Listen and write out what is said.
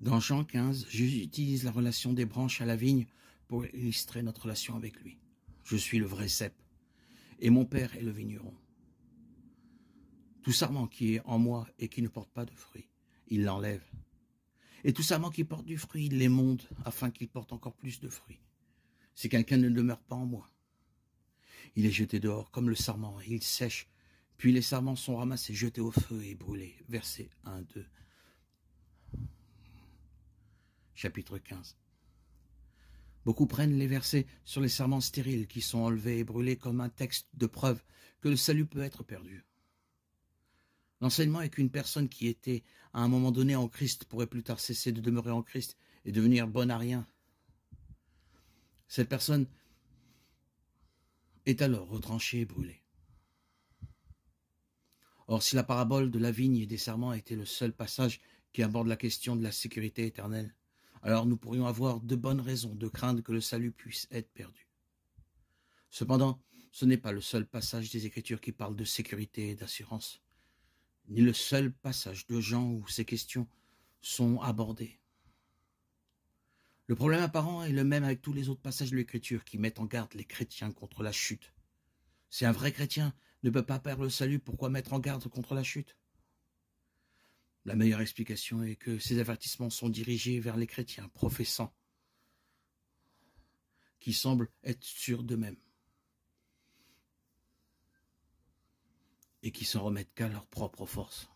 Dans Jean 15, Jésus utilise la relation des branches à la vigne pour illustrer notre relation avec lui. Je suis le vrai cep, et mon Père est le vigneron. Tout sarment qui est en moi et qui ne porte pas de fruits, il l'enlève. Et tout sarment qui porte du fruit, il l'émonde, afin qu'il porte encore plus de fruits. Si quelqu'un ne demeure pas en moi, il est jeté dehors comme le sarment, et il sèche, puis les sarments sont ramassés, jetés au feu et brûlés. Verset 1, 2. Chapitre 15. Beaucoup prennent les versets sur les serments stériles qui sont enlevés et brûlés comme un texte de preuve que le salut peut être perdu. L'enseignement est qu'une personne qui était à un moment donné en Christ pourrait plus tard cesser de demeurer en Christ et devenir bonne à rien. Cette personne est alors retranchée et brûlée. Or, si la parabole de la vigne et des serments était le seul passage qui aborde la question de la sécurité éternelle, alors nous pourrions avoir de bonnes raisons de craindre que le salut puisse être perdu. Cependant, ce n'est pas le seul passage des Écritures qui parle de sécurité et d'assurance, ni le seul passage de Jean où ces questions sont abordées. Le problème apparent est le même avec tous les autres passages de l'Écriture qui mettent en garde les chrétiens contre la chute. Si un vrai chrétien ne peut pas perdre le salut, pourquoi mettre en garde contre la chute la meilleure explication est que ces avertissements sont dirigés vers les chrétiens professants, qui semblent être sûrs d'eux-mêmes, et qui s'en remettent qu'à leur propre force.